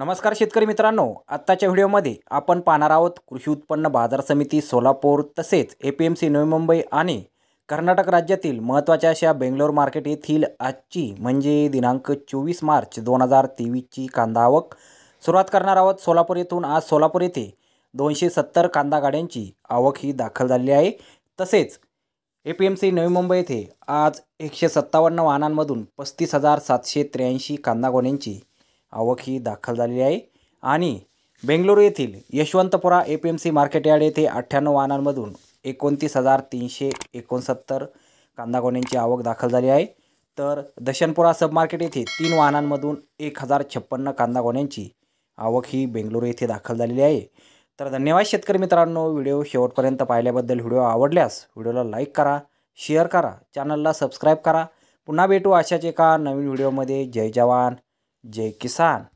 नमस्कार शेतकरी मित्रांनो आत्ताच्या व्हिडिओमध्ये आपण पाहणार आहोत कृषी उत्पन्न बाजार समिती सोलापूर तसेच ए पी एम सी नवी मुंबई आणि कर्नाटक राज्यातील महत्त्वाच्या अशा बेंगलोर मार्केट येथील आजची म्हणजे दिनांक चोवीस मार्च दोन हजार तेवीसची कांदा आवक सुरुवात करणार आहोत सोलापूर येथून आज सोलापूर येथे दोनशे सत्तर कांदा गाड्यांची आवक ही दाखल झाली आहे तसेच ए पी एम सी नवी मुंबई येथे आज एकशे सत्तावन्न वाहनांमधून पस्तीस हजार सातशे त्र्याऐंशी कांदा गोण्यांची आवक ही दाखल झालेली आहे आणि बेंगलुरू येथील Yeshwantpura A P M C market yard येथे अठ्ठ्याण्णव वाहनांमधून एकोणतीस हजार तीनशे एकोणसत्तर कांदागोण्यांची आवक दाखल झाली आहे तर दशनपुरा सब मार्केट येथे तीन वाहनांमधून एक हजार छप्पन्न कांदागोण्यांची आवक ही बेंगलुरू येथे दाखल झालेली आहे तर धन्यवाद शेतकरी मित्रांनो व्हिडिओ शेवटपर्यंत पाहिल्याबद्दल व्हिडिओ आवडल्यास व्हिडिओला लाईक करा शेअर करा चॅनलला सबस्क्राईब करा पुन्हा भेटू अशाच एका नवीन व्हिडिओमध्ये जय जवान जय किसान